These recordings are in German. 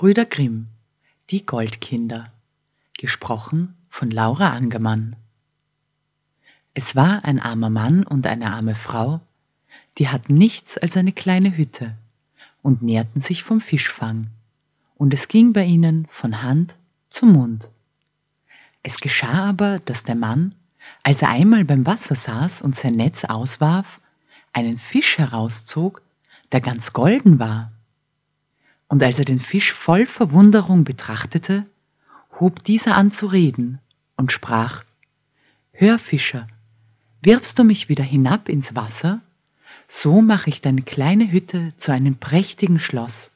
Brüder Grimm, die Goldkinder, gesprochen von Laura Angermann. Es war ein armer Mann und eine arme Frau, die hatten nichts als eine kleine Hütte und nährten sich vom Fischfang, und es ging bei ihnen von Hand zu Mund. Es geschah aber, dass der Mann, als er einmal beim Wasser saß und sein Netz auswarf, einen Fisch herauszog, der ganz golden war. Und als er den Fisch voll Verwunderung betrachtete, hob dieser an zu reden und sprach, Hör Fischer, wirfst du mich wieder hinab ins Wasser, so mache ich deine kleine Hütte zu einem prächtigen Schloss.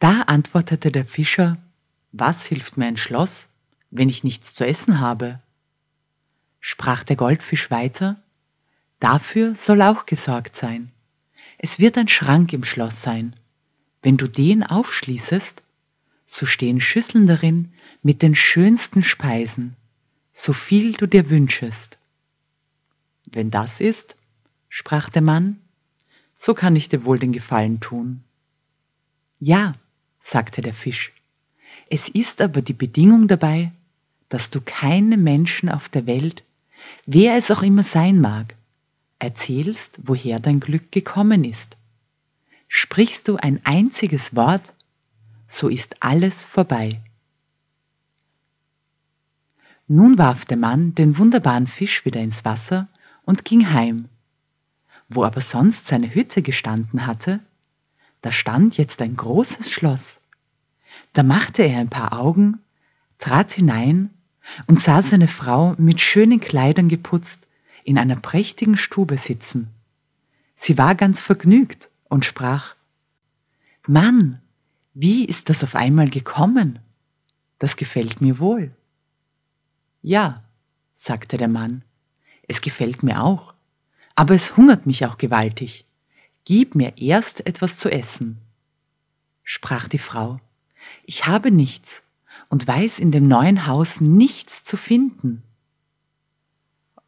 Da antwortete der Fischer, Was hilft mir ein Schloss, wenn ich nichts zu essen habe? Sprach der Goldfisch weiter, Dafür soll auch gesorgt sein. Es wird ein Schrank im Schloss sein. Wenn du den aufschließest, so stehen Schüsseln darin mit den schönsten Speisen, so viel du dir wünschest. Wenn das ist, sprach der Mann, so kann ich dir wohl den Gefallen tun. Ja, sagte der Fisch, es ist aber die Bedingung dabei, dass du keine Menschen auf der Welt, wer es auch immer sein mag, erzählst, woher dein Glück gekommen ist. Sprichst du ein einziges Wort, so ist alles vorbei. Nun warf der Mann den wunderbaren Fisch wieder ins Wasser und ging heim. Wo aber sonst seine Hütte gestanden hatte, da stand jetzt ein großes Schloss. Da machte er ein paar Augen, trat hinein und sah seine Frau mit schönen Kleidern geputzt in einer prächtigen Stube sitzen. Sie war ganz vergnügt und sprach Mann, wie ist das auf einmal gekommen? Das gefällt mir wohl. Ja, sagte der Mann, es gefällt mir auch, aber es hungert mich auch gewaltig. Gib mir erst etwas zu essen. Sprach die Frau, ich habe nichts und weiß in dem neuen Haus nichts zu finden.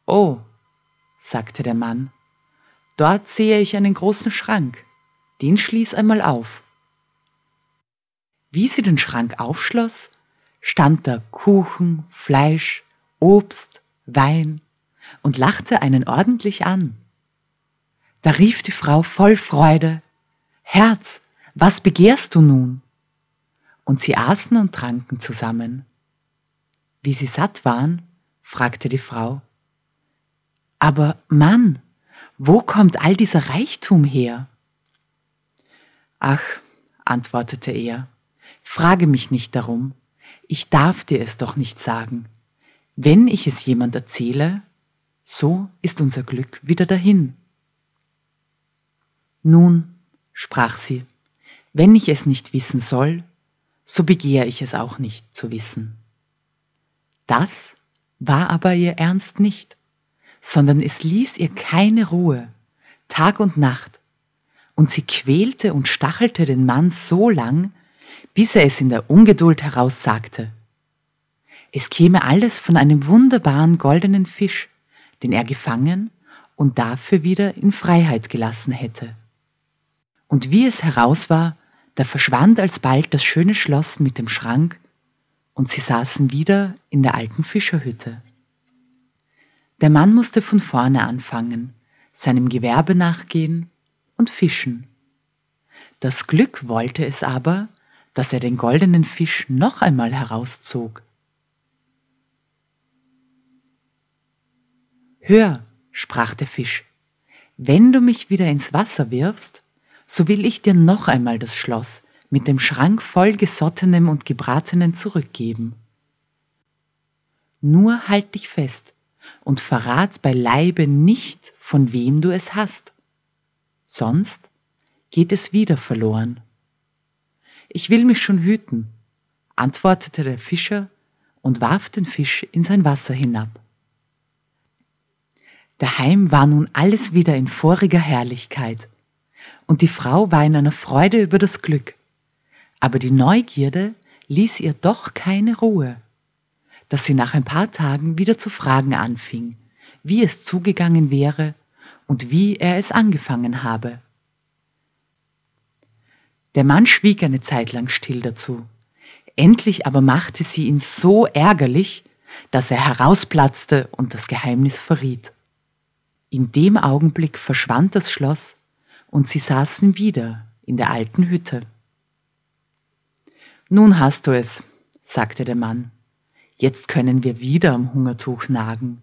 Oh, sagte der Mann. Dort sehe ich einen großen Schrank. Den schließ einmal auf. Wie sie den Schrank aufschloss, stand da Kuchen, Fleisch, Obst, Wein und lachte einen ordentlich an. Da rief die Frau voll Freude, Herz, was begehrst du nun? Und sie aßen und tranken zusammen. Wie sie satt waren, fragte die Frau, aber Mann, wo kommt all dieser Reichtum her? Ach, antwortete er, frage mich nicht darum, ich darf dir es doch nicht sagen. Wenn ich es jemand erzähle, so ist unser Glück wieder dahin. Nun, sprach sie, wenn ich es nicht wissen soll, so begehre ich es auch nicht zu wissen. Das war aber ihr Ernst nicht sondern es ließ ihr keine Ruhe, Tag und Nacht, und sie quälte und stachelte den Mann so lang, bis er es in der Ungeduld heraussagte. Es käme alles von einem wunderbaren goldenen Fisch, den er gefangen und dafür wieder in Freiheit gelassen hätte. Und wie es heraus war, da verschwand alsbald das schöne Schloss mit dem Schrank, und sie saßen wieder in der alten Fischerhütte. Der Mann musste von vorne anfangen, seinem Gewerbe nachgehen und fischen. Das Glück wollte es aber, dass er den goldenen Fisch noch einmal herauszog. Hör, sprach der Fisch, wenn du mich wieder ins Wasser wirfst, so will ich dir noch einmal das Schloss mit dem Schrank voll gesottenem und gebratenem zurückgeben. Nur halt dich fest und verrat beileibe nicht, von wem du es hast. Sonst geht es wieder verloren. Ich will mich schon hüten, antwortete der Fischer und warf den Fisch in sein Wasser hinab. Daheim war nun alles wieder in voriger Herrlichkeit, und die Frau war in einer Freude über das Glück, aber die Neugierde ließ ihr doch keine Ruhe dass sie nach ein paar Tagen wieder zu fragen anfing, wie es zugegangen wäre und wie er es angefangen habe. Der Mann schwieg eine Zeit lang still dazu. Endlich aber machte sie ihn so ärgerlich, dass er herausplatzte und das Geheimnis verriet. In dem Augenblick verschwand das Schloss und sie saßen wieder in der alten Hütte. Nun hast du es, sagte der Mann jetzt können wir wieder am Hungertuch nagen.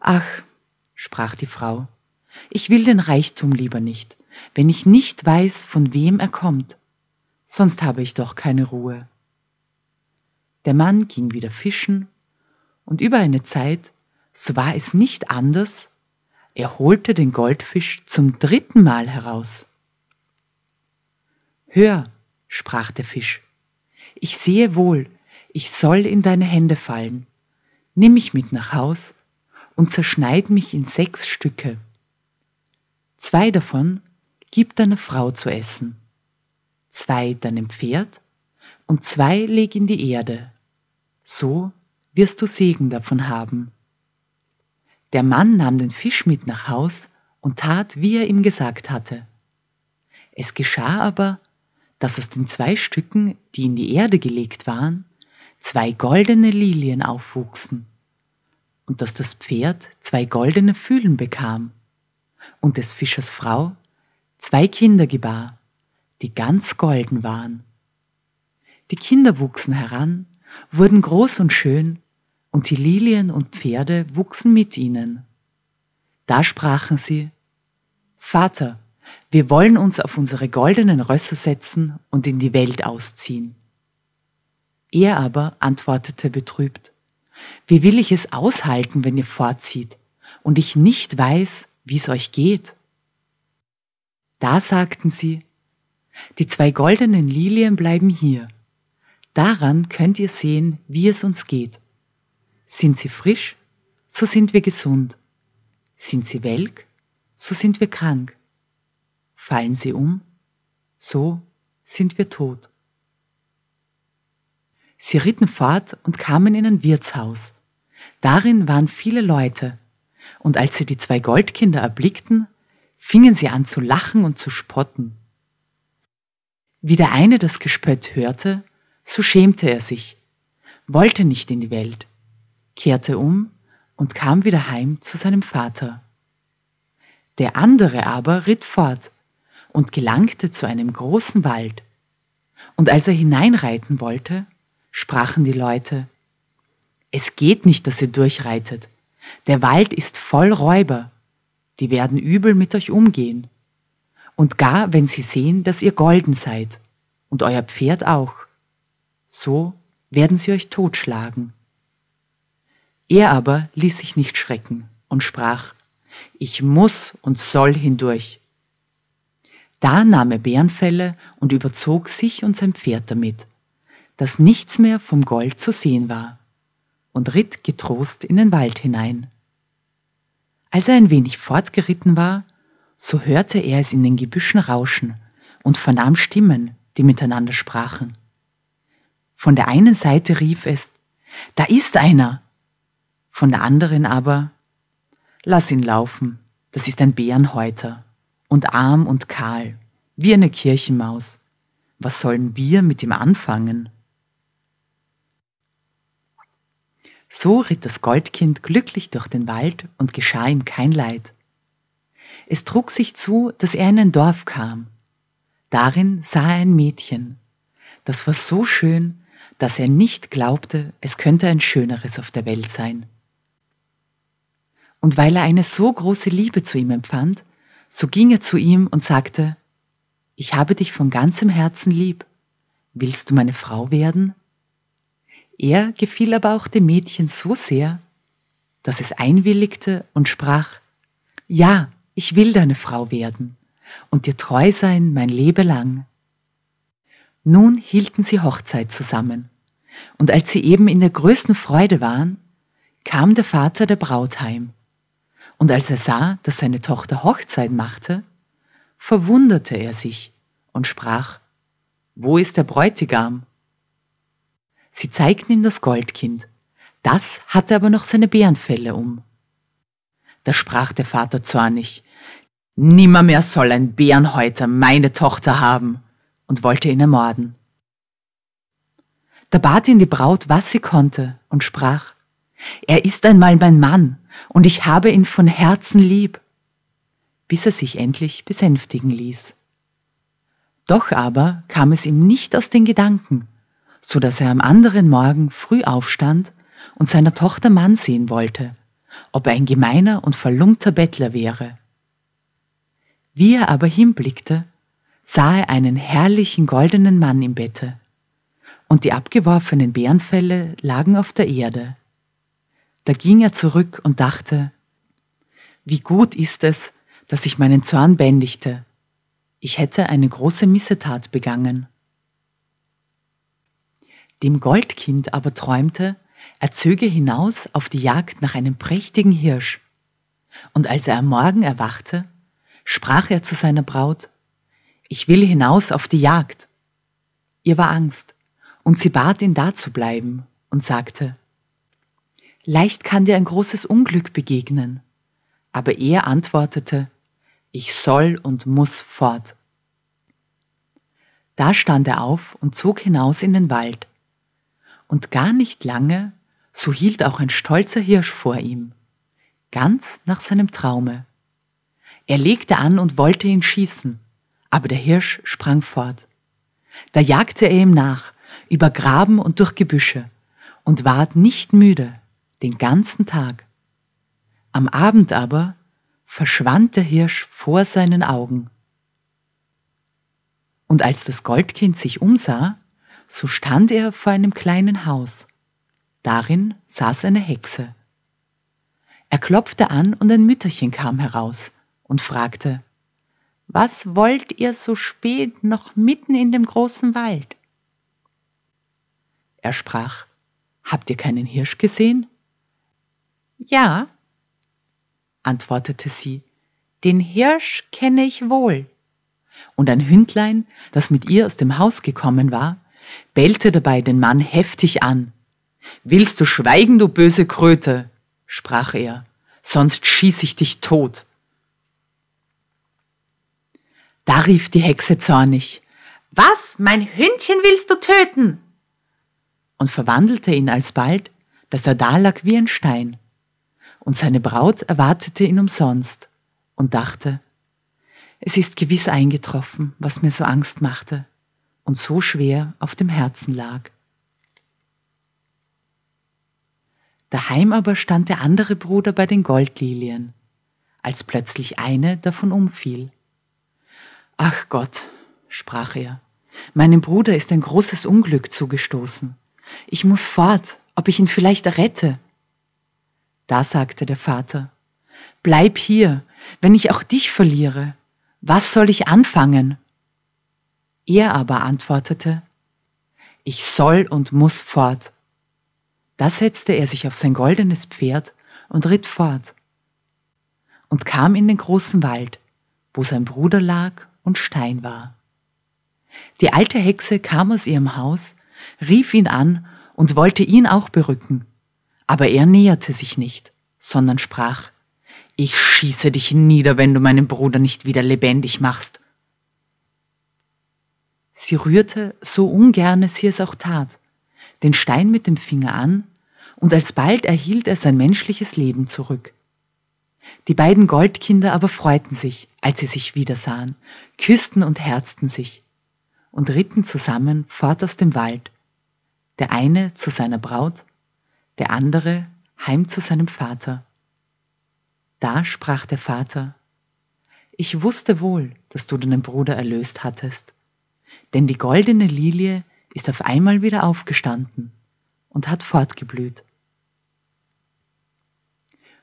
Ach, sprach die Frau, ich will den Reichtum lieber nicht, wenn ich nicht weiß, von wem er kommt, sonst habe ich doch keine Ruhe. Der Mann ging wieder fischen, und über eine Zeit, so war es nicht anders, er holte den Goldfisch zum dritten Mal heraus. Hör, sprach der Fisch, ich sehe wohl, ich soll in deine Hände fallen. Nimm mich mit nach Haus und zerschneid mich in sechs Stücke. Zwei davon gib deiner Frau zu essen, zwei deinem Pferd und zwei leg in die Erde. So wirst du Segen davon haben. Der Mann nahm den Fisch mit nach Haus und tat, wie er ihm gesagt hatte. Es geschah aber, dass aus den zwei Stücken, die in die Erde gelegt waren, zwei goldene Lilien aufwuchsen und dass das Pferd zwei goldene Fühlen bekam und des Fischers Frau zwei Kinder gebar, die ganz golden waren. Die Kinder wuchsen heran, wurden groß und schön, und die Lilien und Pferde wuchsen mit ihnen. Da sprachen sie, Vater, wir wollen uns auf unsere goldenen Rösser setzen und in die Welt ausziehen. Er aber antwortete betrübt, Wie will ich es aushalten, wenn ihr fortzieht und ich nicht weiß, wie es euch geht? Da sagten sie, Die zwei goldenen Lilien bleiben hier. Daran könnt ihr sehen, wie es uns geht. Sind sie frisch, so sind wir gesund. Sind sie welk, so sind wir krank. Fallen sie um, so sind wir tot. Sie ritten fort und kamen in ein Wirtshaus. Darin waren viele Leute. Und als sie die zwei Goldkinder erblickten, fingen sie an zu lachen und zu spotten. Wie der eine das Gespött hörte, so schämte er sich, wollte nicht in die Welt, kehrte um und kam wieder heim zu seinem Vater. Der andere aber ritt fort und gelangte zu einem großen Wald. Und als er hineinreiten wollte, sprachen die Leute. Es geht nicht, dass ihr durchreitet. Der Wald ist voll Räuber. Die werden übel mit euch umgehen. Und gar, wenn sie sehen, dass ihr golden seid. Und euer Pferd auch. So werden sie euch totschlagen. Er aber ließ sich nicht schrecken und sprach, ich muss und soll hindurch. Da nahm er Bärenfelle und überzog sich und sein Pferd damit dass nichts mehr vom Gold zu sehen war, und ritt getrost in den Wald hinein. Als er ein wenig fortgeritten war, so hörte er es in den Gebüschen rauschen und vernahm Stimmen, die miteinander sprachen. Von der einen Seite rief es, da ist einer, von der anderen aber, lass ihn laufen, das ist ein Bärenhäuter und arm und kahl, wie eine Kirchenmaus. Was sollen wir mit ihm anfangen? So ritt das Goldkind glücklich durch den Wald und geschah ihm kein Leid. Es trug sich zu, dass er in ein Dorf kam. Darin sah er ein Mädchen. Das war so schön, dass er nicht glaubte, es könnte ein schöneres auf der Welt sein. Und weil er eine so große Liebe zu ihm empfand, so ging er zu ihm und sagte, Ich habe dich von ganzem Herzen lieb. Willst du meine Frau werden? Er gefiel aber auch dem Mädchen so sehr, dass es einwilligte und sprach, Ja, ich will deine Frau werden und dir treu sein mein Leben lang. Nun hielten sie Hochzeit zusammen, und als sie eben in der größten Freude waren, kam der Vater der Braut heim, und als er sah, dass seine Tochter Hochzeit machte, verwunderte er sich und sprach, Wo ist der Bräutigam? Sie zeigten ihm das Goldkind. Das hatte aber noch seine Bärenfelle um. Da sprach der Vater zornig, Nimmermehr soll ein Bärenhäuter meine Tochter haben, und wollte ihn ermorden. Da bat ihn die Braut, was sie konnte, und sprach, Er ist einmal mein Mann, und ich habe ihn von Herzen lieb, bis er sich endlich besänftigen ließ. Doch aber kam es ihm nicht aus den Gedanken, so dass er am anderen Morgen früh aufstand und seiner Tochter Mann sehen wollte, ob er ein gemeiner und verlumpter Bettler wäre. Wie er aber hinblickte, sah er einen herrlichen goldenen Mann im Bette, und die abgeworfenen Bärenfelle lagen auf der Erde. Da ging er zurück und dachte, wie gut ist es, dass ich meinen Zorn bändigte. Ich hätte eine große Missetat begangen dem Goldkind aber träumte, er zöge hinaus auf die Jagd nach einem prächtigen Hirsch. Und als er am Morgen erwachte, sprach er zu seiner Braut, Ich will hinaus auf die Jagd. Ihr war Angst, und sie bat ihn da zu bleiben und sagte, Leicht kann dir ein großes Unglück begegnen. Aber er antwortete, Ich soll und muss fort. Da stand er auf und zog hinaus in den Wald, und gar nicht lange, so hielt auch ein stolzer Hirsch vor ihm, ganz nach seinem Traume. Er legte an und wollte ihn schießen, aber der Hirsch sprang fort. Da jagte er ihm nach, über Graben und durch Gebüsche, und ward nicht müde, den ganzen Tag. Am Abend aber verschwand der Hirsch vor seinen Augen. Und als das Goldkind sich umsah, so stand er vor einem kleinen Haus. Darin saß eine Hexe. Er klopfte an und ein Mütterchen kam heraus und fragte, Was wollt ihr so spät noch mitten in dem großen Wald? Er sprach, Habt ihr keinen Hirsch gesehen? Ja, antwortete sie, den Hirsch kenne ich wohl. Und ein Hündlein, das mit ihr aus dem Haus gekommen war, bellte dabei den Mann heftig an. Willst du schweigen, du böse Kröte? sprach er, sonst schieß ich dich tot. Da rief die Hexe zornig, Was, mein Hündchen willst du töten? und verwandelte ihn alsbald, dass er dalag wie ein Stein. Und seine Braut erwartete ihn umsonst und dachte, es ist gewiss eingetroffen, was mir so Angst machte und so schwer auf dem Herzen lag. Daheim aber stand der andere Bruder bei den Goldlilien, als plötzlich eine davon umfiel. Ach Gott, sprach er, meinem Bruder ist ein großes Unglück zugestoßen. Ich muss fort, ob ich ihn vielleicht errette. Da sagte der Vater, Bleib hier, wenn ich auch dich verliere. Was soll ich anfangen? Er aber antwortete, ich soll und muss fort. Da setzte er sich auf sein goldenes Pferd und ritt fort und kam in den großen Wald, wo sein Bruder lag und Stein war. Die alte Hexe kam aus ihrem Haus, rief ihn an und wollte ihn auch berücken, aber er näherte sich nicht, sondern sprach, ich schieße dich nieder, wenn du meinen Bruder nicht wieder lebendig machst. Sie rührte, so ungerne sie es auch tat, den Stein mit dem Finger an, und alsbald erhielt er sein menschliches Leben zurück. Die beiden Goldkinder aber freuten sich, als sie sich wiedersahen, küssten und herzten sich und ritten zusammen fort aus dem Wald, der eine zu seiner Braut, der andere heim zu seinem Vater. Da sprach der Vater, Ich wusste wohl, dass du deinen Bruder erlöst hattest, denn die goldene Lilie ist auf einmal wieder aufgestanden und hat fortgeblüht.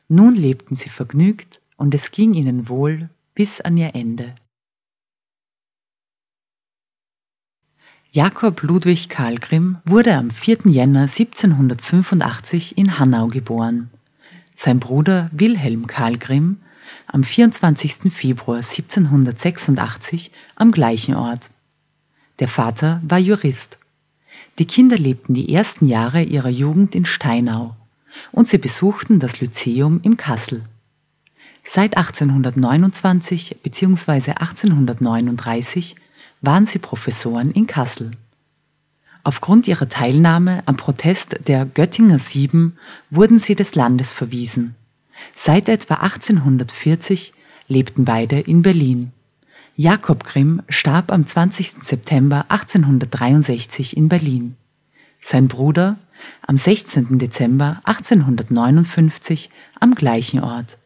Nun lebten sie vergnügt und es ging ihnen wohl bis an ihr Ende. Jakob Ludwig Karlgrim wurde am 4. Jänner 1785 in Hanau geboren. Sein Bruder Wilhelm Karlgrim am 24. Februar 1786 am gleichen Ort. Der Vater war Jurist. Die Kinder lebten die ersten Jahre ihrer Jugend in Steinau und sie besuchten das Lyzeum im Kassel. Seit 1829 bzw. 1839 waren sie Professoren in Kassel. Aufgrund ihrer Teilnahme am Protest der Göttinger Sieben wurden sie des Landes verwiesen. Seit etwa 1840 lebten beide in Berlin. Jakob Grimm starb am 20. September 1863 in Berlin. Sein Bruder am 16. Dezember 1859 am gleichen Ort.